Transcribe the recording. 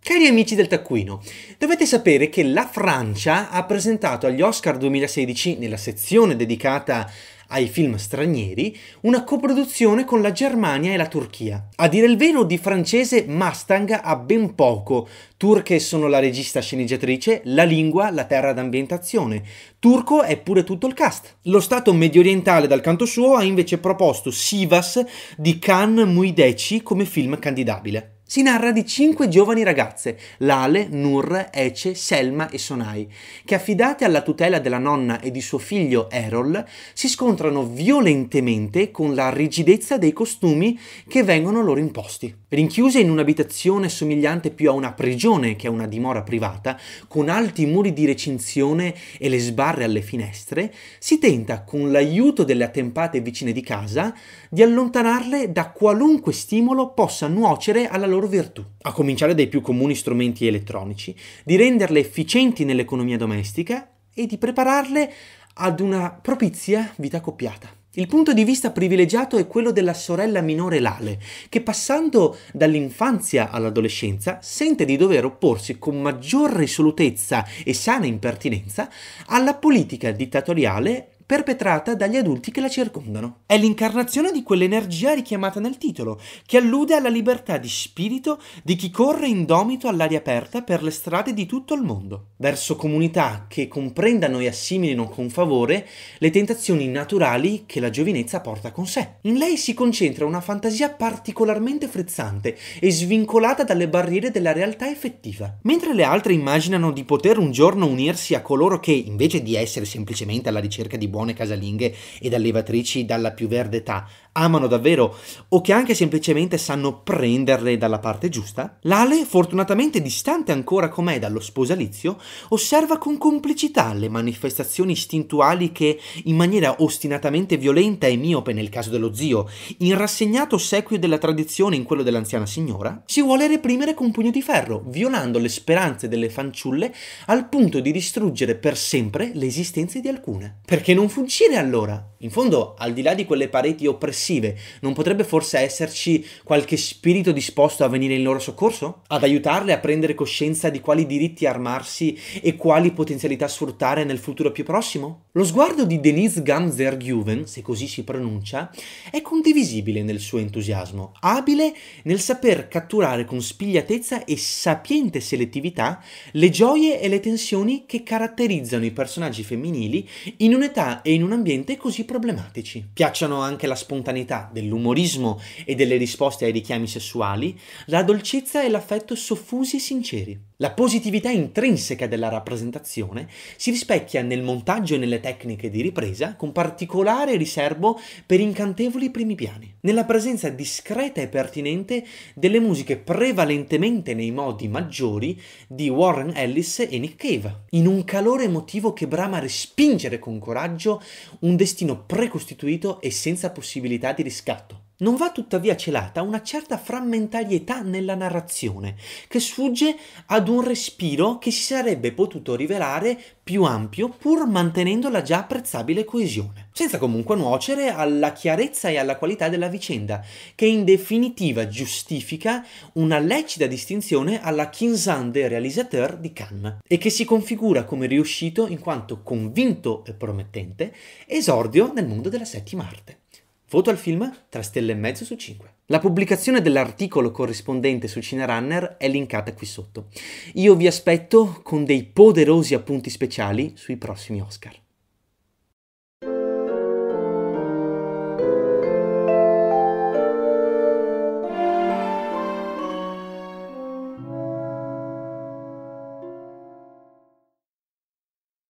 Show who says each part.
Speaker 1: Cari amici del taccuino, dovete sapere che la Francia ha presentato agli Oscar 2016, nella sezione dedicata ai film stranieri, una coproduzione con la Germania e la Turchia. A dire il vero, di francese Mustang ha ben poco. Turche sono la regista sceneggiatrice, la lingua, la terra d'ambientazione. Turco è pure tutto il cast. Lo stato mediorientale, dal canto suo, ha invece proposto Sivas di Khan Muideci come film candidabile. Si narra di cinque giovani ragazze, Lale, Nur, Ece, Selma e Sonai, che affidate alla tutela della nonna e di suo figlio Erol, si scontrano violentemente con la rigidezza dei costumi che vengono loro imposti. Rinchiuse in un'abitazione somigliante più a una prigione che a una dimora privata, con alti muri di recinzione e le sbarre alle finestre, si tenta, con l'aiuto delle attempate vicine di casa, di allontanarle da qualunque stimolo possa nuocere alla loro loro virtù, a cominciare dai più comuni strumenti elettronici, di renderle efficienti nell'economia domestica e di prepararle ad una propizia vita coppiata. Il punto di vista privilegiato è quello della sorella minore Lale, che passando dall'infanzia all'adolescenza sente di dover opporsi con maggior risolutezza e sana impertinenza alla politica dittatoriale perpetrata dagli adulti che la circondano. È l'incarnazione di quell'energia richiamata nel titolo, che allude alla libertà di spirito di chi corre indomito all'aria aperta per le strade di tutto il mondo, verso comunità che comprendano e assimilino con favore le tentazioni naturali che la giovinezza porta con sé. In lei si concentra una fantasia particolarmente frezzante e svincolata dalle barriere della realtà effettiva. Mentre le altre immaginano di poter un giorno unirsi a coloro che, invece di essere semplicemente alla ricerca di buoni buone casalinghe ed allevatrici dalla più verde età amano davvero o che anche semplicemente sanno prenderle dalla parte giusta, Lale, fortunatamente distante ancora com'è dallo sposalizio, osserva con complicità le manifestazioni istintuali che, in maniera ostinatamente violenta e miope nel caso dello zio, in rassegnato ossequio della tradizione in quello dell'anziana signora, si vuole reprimere con pugno di ferro, violando le speranze delle fanciulle al punto di distruggere per sempre le esistenze di alcune. Perché non fuggire allora? In fondo, al di là di quelle pareti oppressive, aggressive, non potrebbe forse esserci qualche spirito disposto a venire in loro soccorso? Ad aiutarle a prendere coscienza di quali diritti armarsi e quali potenzialità sfruttare nel futuro più prossimo? Lo sguardo di Denise Gamzer-Juven, se così si pronuncia, è condivisibile nel suo entusiasmo, abile nel saper catturare con spigliatezza e sapiente selettività le gioie e le tensioni che caratterizzano i personaggi femminili in un'età e in un ambiente così problematici. Piacciono anche la spontaneità spontaneità dell'umorismo e delle risposte ai richiami sessuali, la dolcezza e l'affetto soffusi e sinceri. La positività intrinseca della rappresentazione si rispecchia nel montaggio e nelle tecniche di ripresa, con particolare riservo per incantevoli primi piani, nella presenza discreta e pertinente delle musiche prevalentemente nei modi maggiori di Warren Ellis e Nick Cave, in un calore emotivo che brama a respingere con coraggio un destino precostituito e senza possibilità di riscatto. Non va tuttavia celata una certa frammentarietà nella narrazione, che sfugge ad un respiro che si sarebbe potuto rivelare più ampio pur mantenendo la già apprezzabile coesione, senza comunque nuocere alla chiarezza e alla qualità della vicenda, che in definitiva giustifica una lecita distinzione alla Kinsan de Realisateur di Cannes, e che si configura come riuscito in quanto convinto e promettente esordio nel mondo della settima arte. Voto al film 3 stelle e mezzo su 5. La pubblicazione dell'articolo corrispondente su CineRunner è linkata qui sotto. Io vi aspetto con dei poderosi appunti speciali sui prossimi Oscar.